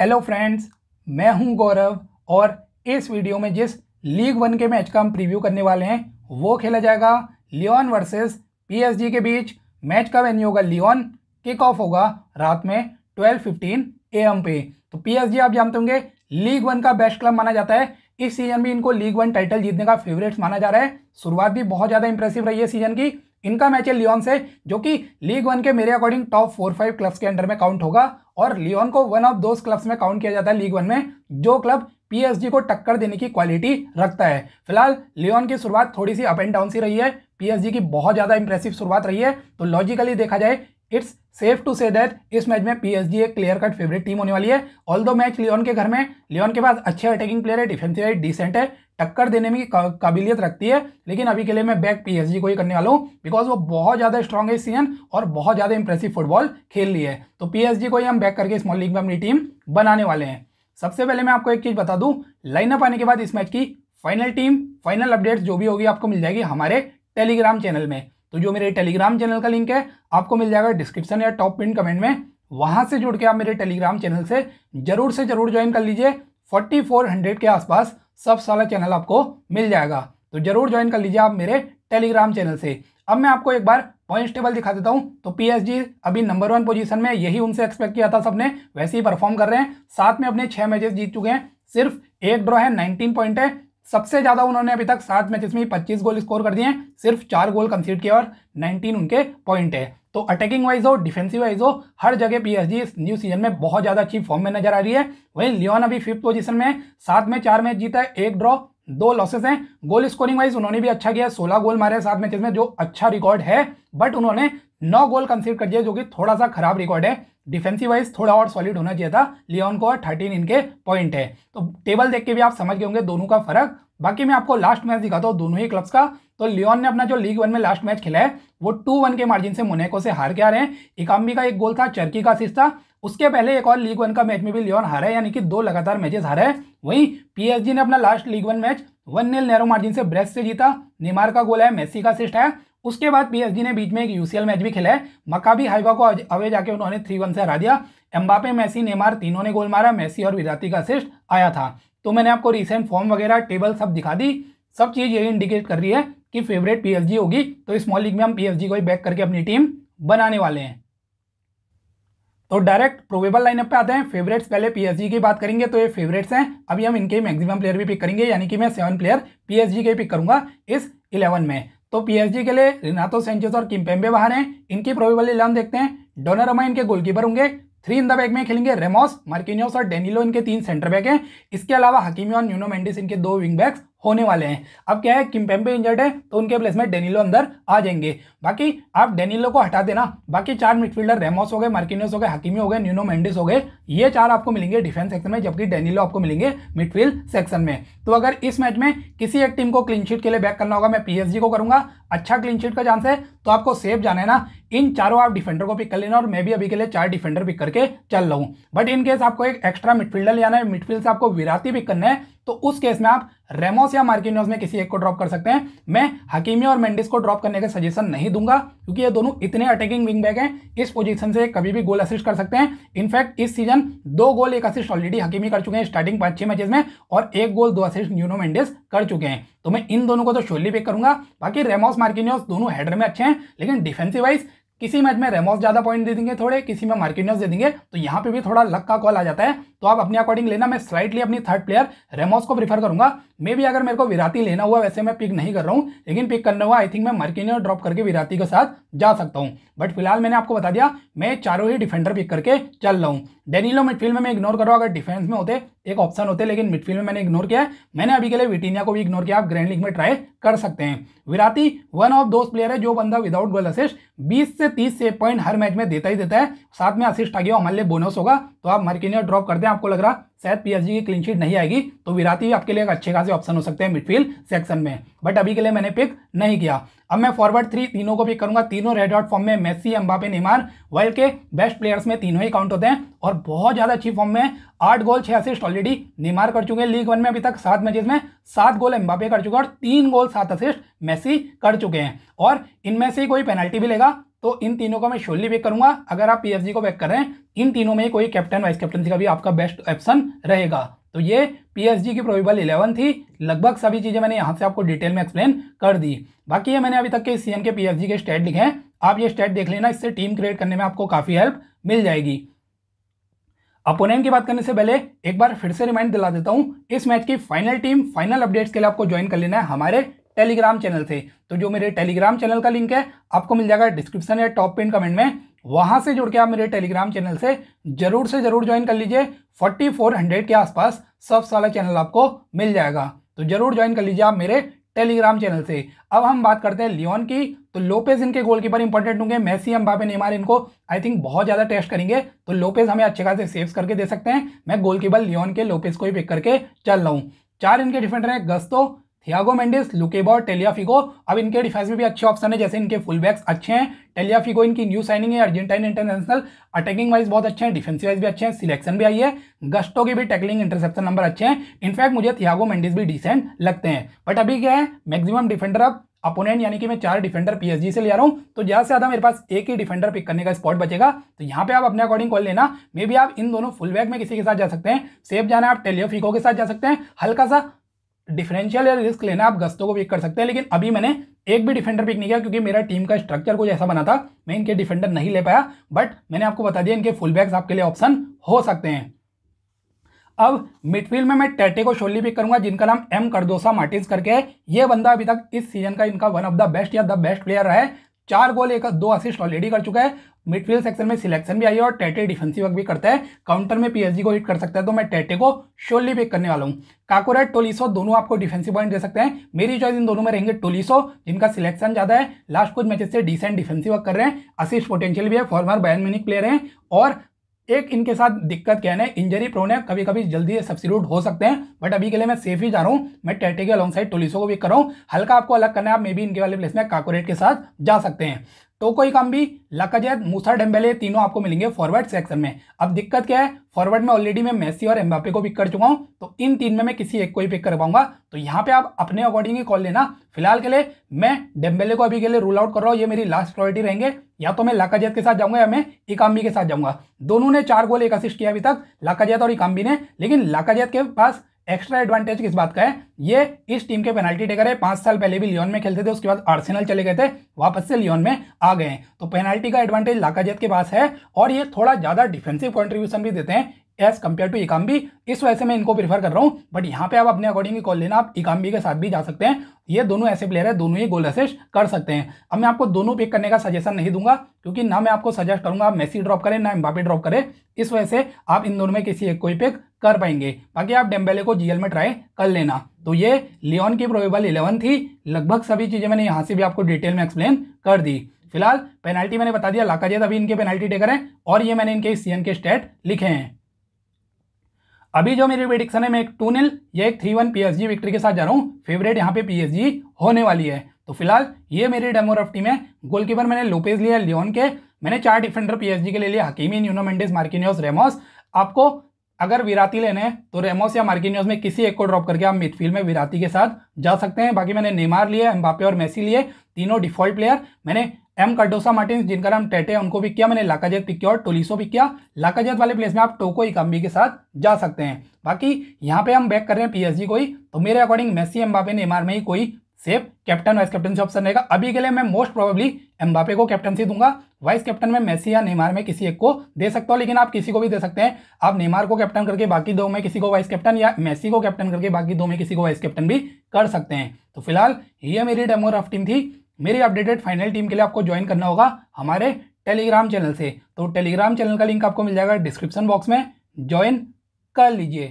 hello friends मैं हूं गौरव और इस वीडियो में जिस लीग वन के मैच का हम प्रीव्यू करने वाले हैं वो खेला जाएगा लियोन वर्सेस पीएसजी के बीच मैच का वेन्यू होगा लियोन किक ऑफ होगा रात में 12:15 फिफ्टीन पे तो पीएसजी आप जानते होंगे लीग वन का बेस्ट क्लब माना जाता है इस सीजन में इनको लीग वन टाइटल जीतने का फेवरेट्स माना जा रहा है शुरुआत भी बहुत ज़्यादा इंप्रेसिव रही है सीजन की इनका मैच है लियोन से जो कि लीग वन के मेरे according top four five clubs के अंडर में काउंट होगा और लियोन को वन ऑफ दोज क्लब्स में काउंट किया जाता है लीग वन में जो क्लब पीएसजी को टक्कर देने की क्वालिटी रखता है फिलहाल लियोन की शुरुआत थोड़ी सी अप एंड डाउन सी रही है पीएसजी की बहुत ज़्यादा इंप्रेसिव शुरुआत रही है तो लॉजिकली देखा जाए it's safe to say that इस मैच में पीएसजी एक क्लियर कट फेवरेट टीम होने वाली है ऑल दो मैच लियोन के घर में लियोन के पास अच्छे अटैकिंग प्लेयर है डिफेंसिव है डिसेंट है टक्कर देने में काबिलियत रखती है लेकिन अभी के लिए मैं बैक पीएसजी को ही करने वाला हूँ बिकॉज वो बहुत ज़्यादा स्ट्रॉन्ग है इस सीजन और बहुत ज़्यादा इंप्रेसिव फुटबॉल खेल रही है तो पीएसजी को ही हम बैक करके स्मॉल लीग में अपनी टीम बनाने वाले हैं सबसे पहले मैं आपको एक चीज़ बता दूँ लाइनअप आने के बाद इस मैच की फाइनल टीम फाइनल अपडेट्स जो भी होगी आपको मिल जाएगी हमारे टेलीग्राम चैनल में तो जो मेरे टेलीग्राम चैनल का लिंक है आपको मिल जाएगा डिस्क्रिप्शन या टॉप पिन कमेंट में वहां से जुड़ के आप मेरे टेलीग्राम चैनल से जरूर से जरूर ज्वाइन कर लीजिए 4400 के आसपास सब सारा चैनल आपको मिल जाएगा तो जरूर ज्वाइन कर लीजिए आप मेरे टेलीग्राम चैनल से अब मैं आपको एक बार पॉइंट्स टेबल दिखा देता हूं तो पीएसजी अभी नंबर वन पोजीशन में यही उनसे एक्सपेक्ट किया था सबने वैसे ही परफॉर्म कर रहे हैं साथ में अपने छह मैचेस जीत चुके हैं सिर्फ एक ड्रॉ है नाइनटीन पॉइंट है सबसे ज़्यादा उन्होंने अभी तक सात मैचेस में पच्चीस गोल स्कोर कर दिए हैं सिर्फ चार गोल कंसीड किए और नाइनटीन उनके पॉइंट है तो अटैकिंग वाइज हो डिफेंसिव वाइज हो हर जगह पीएसजी इस न्यू सीजन में बहुत ज़्यादा अच्छी फॉर्म में नजर आ रही है वहीं लियोन अभी फिफ्थ पोजीशन में है सात में चार मैच जीता है एक ड्रॉ दो लॉसेस हैं गोल स्कोरिंग वाइज उन्होंने भी अच्छा किया सोलह गोल मारे सात मैचेस में जो अच्छा रिकॉर्ड है बट उन्होंने नौ गोल कंसीड कर दिया जो कि थोड़ा सा खराब रिकॉर्ड है डिफेंसिव वाइज थोड़ा और सॉलिड होना चाहिए था लियोन को और थर्टीन इनके पॉइंट है तो टेबल देख के भी आप समझ गए होंगे दोनों का फर्क बाकी मैं आपको लास्ट मैच दिखाता हूँ दोनों ही क्लब्स का तो लियोन ने अपना जो लीग वन में लास्ट मैच खेला है वो टू वन के मार्जिन से मोनेको से हार के आ रहे हैं इकाम्बी का एक गोल था चर्की का असिस्ट था उसके पहले एक और लीग वन का मैच में भी लियोन हारा है यानी कि दो लगातार मैचेस हारा है वहीं पीएसजी ने अपना last league one match one nil narrow margin से ब्रेस्ट से जीता नेमार का गोल है मेसी का असिस्ट है उसके बाद पीएसजी ने बीच में एक यूसीएल मैच भी खेला है मकाबी हाइवा को अवे जाके उन्होंने थ्री वन से हरा दिया एम्बापे मैसी नेमार तीनों ने गोल मारा मैसी और विराती का असिस्ट आया था तो मैंने आपको रिसेंट फॉर्म वगैरह टेबल सब दिखा दी सब चीज़ यही इंडिकेट कर रही है कि फेवरेट पी होगी तो स्मॉल लीग में हम पी को ही बैक करके अपनी टीम बनाने वाले हैं तो डायरेक्ट प्रोवेबल लाइनअप पे आते हैं फेवरेट्स पहले पीएसजी की बात करेंगे तो ये फेवरेट्स हैं अभी हम इनके मैक्सिमम प्लेयर भी पिक करेंगे यानी कि मैं सेवन प्लेयर पीएसजी के पिक करूंगा इस इलेवन में तो पीएसजी के लिए रिनातो सेंचेस और किम्पेम्बे बाहर हैं इनकी प्रोबेबल इलेवन देखते हैं डोनारोमा इनके गोलकीपर होंगे थ्री इन द बैक में खेलेंगे रेमोस मार्किनियोस और डेनिलो इनके तीन सेंटर बैक हैं इसके अलावा हकीमी और न्यूनो मेंडिस इनके दो विंग बैक्स होने वाले हैं अब क्या है किम्पेम्पे इंजर्ड है तो उनके प्लेस में डेनिलो अंदर आ जाएंगे बाकी आप डेनिलो को हटा देना बाकी चार मिडफील्डर रेमोस हो गए मार्किनियस हो गए हकीमी हो गए न्यूनो मेंडिस हो गए ये चार आपको मिलेंगे डिफेंस सेक्शन में जबकि डेनिलो आपको मिलेंगे मिडफील्ड सेक्शन में तो अगर इस मैच में किसी एक टीम को क्लीन शीट के लिए बैक करना होगा मैं पी को करूंगा अच्छा क्लीन शीट का चांस है तो आपको सेफ जाना है ना इन चारों आप डिफेंडर को पिक कर लेना और मैं भी अभी के लिए चार डिफेंडर पिक करके चल रहा हूँ बट इन केस आपको एक एक्स्ट्रा मिडफील्डर ले आना है मिडफील्ड से आपको विराती पिक करना है तो उस केस में आप रेमोस या मार्किनोज में किसी एक को ड्रॉप कर सकते हैं मैं हकीमी और मेंडिस को ड्रॉप करने का सजेशन नहीं दूंगा क्योंकि ये दोनों इतने अटैकिंग विंग बैक हैं इस पोजीशन से कभी भी गोल असिस्ट कर सकते हैं इनफैक्ट इस सीजन दो गोल एक असिस्ट ऑलरेडी हकीमी कर चुके हैं स्टार्टिंग पाँच छह मैचेस में और एक गोल दो असिस्ट न्यूनो मेंडिस कर चुके हैं तो मैं इन दोनों को तो शोली पिक करूंगा बाकी रेमोस मार्किनियोस दोनों हेडर में अच्छे हैं लेकिन डिफेंसिव वाइज किसी मैच में रेमोस ज्यादा पॉइंट दे देंगे थोड़े किसी में मार्किनियोस दे देंगे तो यहाँ पे भी थोड़ा लक का कॉल आ जाता है तो आप अपने अकॉर्डिंग लेना मैं स्लाइटली अपनी थर्ड प्लेयर रेमोस को प्रीफर करूंगा मे भी अगर मेरे को विराती लेना हुआ वैसे मैं पिक नहीं कर रहा हूँ लेकिन पिक करने हुआ आई थिंक मैं मार्किनो ड्रॉप करके विराती के साथ जा सकता हूँ बट फिलहाल मैंने आपको बता दिया मैं चारों ही डिफेंडर पिक करके चल रहा हूँ डेनिलो मिडफील्ड में मैं इग्नोर कर रहा हूँ अगर डिफेंस में होते एक ऑप्शन होते हैं लेकिन मिडफील्ड में मैंने इग्नोर किया है मैंने अभी के लिए विटिनिया को भी इग्नोर किया आप ग्रैंड लीग में ट्राई कर सकते हैं Verratti one of those player है जो बंदा विदाउट गोल असिस्ट बीस से तीस से पॉइंट हर मैच में देता ही देता है साथ में असिस्ट आ गया हमारे लिए बोनस होगा तो आप मार्किनिया ड्रॉप करते हैं आपको लग रहा शायद पीएसजी की क्लीन शीट नहीं आएगी तो विराती आपके लिए एक अच्छे खासे ऑप्शन हो सकते हैं मिडफील्ड सेक्शन में बट अभी के लिए मैंने पिक नहीं किया अब मैं फॉरवर्ड थ्री तीनों को पिक करूंगा तीनों रेड आउट फॉर्म में मेसी अम्बापे नेमार वर्ल्ड के बेस्ट प्लेयर्स में तीनों ही काउंट होते हैं और बहुत ज़्यादा अच्छी फॉर्म में आठ गोल छह असिस्ट ऑलरेडी नेमार कर चुके हैं लीग वन में अभी तक सात मैचेस में सात गोल एम्बापे कर चुके हैं और तीन गोल सात असिस्ट मेसी कर चुके हैं और इनमें से कोई पेनल्टी भी लेगा तो इन तीनों को मैं श्योरली बैक करूंगा अगर आप पी को बैक करें इन तीनों में कोई कैप्टन वाइस कैप्टनसी का भी आपका बेस्ट ऑप्शन रहेगा तो ये पी की प्रोबेबल इलेवन थी लगभग सभी चीज़ें मैंने यहाँ से आपको डिटेल में एक्सप्लेन कर दी बाकी ये मैंने अभी तक के सीएम के पी के स्टेट लिखे हैं आप ये स्टेट देख लेना इससे टीम क्रिएट करने में आपको काफ़ी हेल्प मिल जाएगी अपोनेंट की बात करने से पहले एक बार फिर से रिमाइंड दिला देता हूँ इस मैच की फाइनल टीम फाइनल अपडेट्स के लिए आपको ज्वाइन कर लेना है हमारे टेलीग्राम चैनल से तो जो मेरे टेलीग्राम चैनल का लिंक है आपको मिल जाएगा डिस्क्रिप्शन या टॉप पिन कमेंट में वहां से जुड़ के आप मेरे टेलीग्राम चैनल से जरूर से जरूर ज्वाइन कर लीजिए 4400 के आसपास सब सारा चैनल आपको मिल जाएगा तो जरूर ज्वाइन कर लीजिए आप मेरे टेलीग्राम चैनल से अब हम बात करते हैं लियोन की तो लोपेज इनके गोलकीपर इंपॉर्टेंट होंगे मेसी एम्बापे नेमार इनको आई थिंक बहुत ज़्यादा टेस्ट करेंगे तो लोपेज हमें अच्छे खासे सेव्स करके दे सकते हैं मैं गोलकीपर लियोन के लोपेज को ही पिक करके चल रहा हूँ चार इनके डिफेंडर हैं गस्तो थियागो मेंडिस लुकेबा और टेलियाफिको अब इनके डिफेंस में भी अच्छे ऑप्शन है जैसे इनके फुलबैक्स अच्छे हैं फिगो इनकी न्यू साइनिंग है अर्जेंटाइन इंटरनेशनल अटैकिंग वाइज बहुत अच्छे हैं डिफेंसिव वाइज भी अच्छे हैं सिलेक्शन भी आई है गस्टो की भी टैकलिंग इंटरसेप्शन नंबर अच्छे हैं इनफैक्ट मुझे थियागो मेंडिस भी डिसेंट लगते हैं बट अभी क्या है मैक्सिमम डिफेंडर अब अपोनेंट यानी कि मैं चार डिफेंडर पीएसजी से ले रहा हूँ तो ज़्यादा से ज़्यादा मेरे पास एक ही डिफेंडर पिक करने का स्पॉट बचेगा तो यहाँ पे आप अपने अकॉर्डिंग कॉल लेना मे भी आप इन दोनों फुल बैक में किसी के साथ जा सकते हैं सेफ जाना है आप टेलियोफिको के साथ जा सकते हैं हल्का सा डिफरेंशियल या रिस्क लेना आप गस्तों को पिक कर सकते हैं लेकिन अभी मैंने एक भी डिफेंडर पिक नहीं किया क्योंकि मेरा टीम का स्ट्रक्चर कुछ ऐसा बना था मैं इनके डिफेंडर नहीं ले पाया बट मैंने आपको बता दिया इनके फुल बैक्स आपके लिए ऑप्शन हो सकते हैं अब मिडफील्ड में मैं टेटे को शोली पिक करूंगा जिनका नाम एम करदोसा मार्टिन करके है ये बंदा अभी तक इस सीजन का इनका वन ऑफ द बेस्ट या द बेस्ट प्लेयर रहा है चार गोल एक दो असिस्ट ऑलरेडी कर चुका है मिडफील्ड सेक्शन में सिलेक्शन भी आई है और टेटे डिफेंसिव वर्क भी करता है काउंटर में पीएसजी को हिट कर सकता है तो मैं टेटे को शोली पिक करने वाला हूँ काकोरा टोलिसो दोनों आपको डिफेंसिव पॉइंट दे सकते हैं मेरी चॉइस इन दोनों में रहेंगे टोलिसो जिनका सिलेक्शन ज़्यादा है लास्ट कुछ मैचेस से डिसेंट डिफेंसिव वर्क कर रहे हैं असिस्ट पोटेंशियल भी है फॉर्मर बैन प्लेयर है और एक इनके साथ दिक्कत क्या है इंजरी प्रोन है कभी कभी जल्दी सब्सिट्यूट हो सकते हैं बट अभी के लिए मैं सेफ ही जा रहा हूँ मैं टेटे के अलॉन्ग साइड टोलिसो को भी कर रहा हूँ हल्का आपको अलग करना है आप मे बी इनके वाले प्लेस में काकोरेट के साथ जा सकते हैं टोकोई तो कम्बी लकजैद मूसा डेम्बेले तीनों आपको मिलेंगे फॉरवर्ड सेक्शन में अब दिक्कत क्या है फॉरवर्ड में ऑलरेडी मैं मेसी और एम्बापे को पिक कर चुका हूं तो इन तीन में मैं किसी एक को ही पिक कर पाऊंगा तो यहां पे आप अपने अकॉर्डिंग ही कॉल लेना फिलहाल के लिए मैं डेम्बेले को अभी के लिए रूल आउट कर रहा हूँ ये मेरी लास्ट प्रायोरिटी रहेंगे या तो मैं लाकाजेत के साथ जाऊंगा या मैं इकाम्बी के साथ जाऊंगा दोनों ने चार गोल एक असिस्ट किया अभी तक लाकाजेत और इकाम्बी ने लेकिन लाकाजैद के पास एक्स्ट्रा एडवांटेज किस बात का है ये इस टीम के पेनल्टी टेकर है पांच साल पहले भी लियोन में खेलते थे उसके बाद आर्सेनल चले गए थे वापस से लियोन में आ गए तो पेनल्टी का एडवांटेज लाकाजेत के पास है और ये थोड़ा ज़्यादा डिफेंसिव कॉन्ट्रीब्यूशन भी देते हैं एज कम्पेयर टू इकाम्बी इस वजह से मैं इनको प्रीफर कर रहा हूँ बट यहाँ पे आप अपने अकॉर्डिंग कॉल लेना आप इकाम्बी के साथ भी जा सकते हैं ये दोनों ऐसे प्लेयर है दोनों ही गोल असिस्ट कर सकते हैं अब मैं आपको दोनों पिक करने का सजेशन नहीं दूंगा क्योंकि ना मैं आपको सजेस्ट करूंगा आप मेसी ड्रॉप करें ना एम्बापी ड्रॉप करें इस वजह से आप इन दोनों में किसी एक कोई पिक कर पाएंगे बाकी आप डेम्बेले को जीएल में ट्राई कर लेना तो ये लियोन की प्रोबेबल इलेवन थी लगभग सभी चीज़ें मैंने यहाँ से भी आपको डिटेल में एक्सप्लेन कर दी फिलहाल पेनल्टी मैंने बता दिया लाकाजेत अभी इनके पेनल्टी टेकर हैं और ये मैंने इनके सीएन के स्टेट लिखे हैं अभी जो मेरी प्रिडिक्शन है मैं एक टू नील या एक थ्री वन पी विक्ट्री के साथ जा रहा हूँ फेवरेट यहाँ पे पी होने वाली है तो फिलहाल ये मेरी टीम है गोलकीपर मैंने लोपेज लिया लियोन के मैंने चार डिफेंडर पीएसजी के लिए लिया Hakimi Nuno Mendes Marquinhos Ramos आपको अगर विराती लेने तो रेमोस या मार्किन्योस में किसी एक को ड्रॉप करके आप मिडफील्ड में विराती के साथ जा सकते हैं बाकी मैंने नेमार लिए एम्बापे और मेसी लिए तीनों डिफॉल्ट प्लेयर मैंने एम कार्डोसा मार्टिन जिनका नाम टेटे है उनको भी किया मैंने लाकाजेत पिक किया और टोलिसो भी किया लाकाजेत वाले प्लेस में आप टोको इकाम्बी के साथ जा सकते हैं बाकी यहाँ पे हम बैक कर रहे हैं पीएसजी को ही तो मेरे अकॉर्डिंग मेसी एम्बापे नेमार में ही कोई सेफ कैप्टन वाइस कैप्टन से ऑप्शन रहेगा अभी के लिए मैं मोस्ट प्रोबेबली एम्बापे को कैप्टनसी दूंगा वाइस कैप्टन में मेसी या नेमार में किसी एक को दे सकता हूँ लेकिन आप किसी को भी दे सकते हैं आप नेमार को कैप्टन करके बाकी दो में किसी को वाइस कैप्टन या मेसी को कैप्टन करके बाकी दो में किसी को वाइस कैप्टन भी कर सकते हैं तो फिलहाल ये मेरी डेमोग्राफ टीम थी मेरी अपडेटेड फाइनल टीम के लिए आपको ज्वाइन करना होगा हमारे टेलीग्राम चैनल से तो टेलीग्राम चैनल का लिंक आपको मिल जाएगा डिस्क्रिप्शन बॉक्स में ज्वाइन कर लीजिए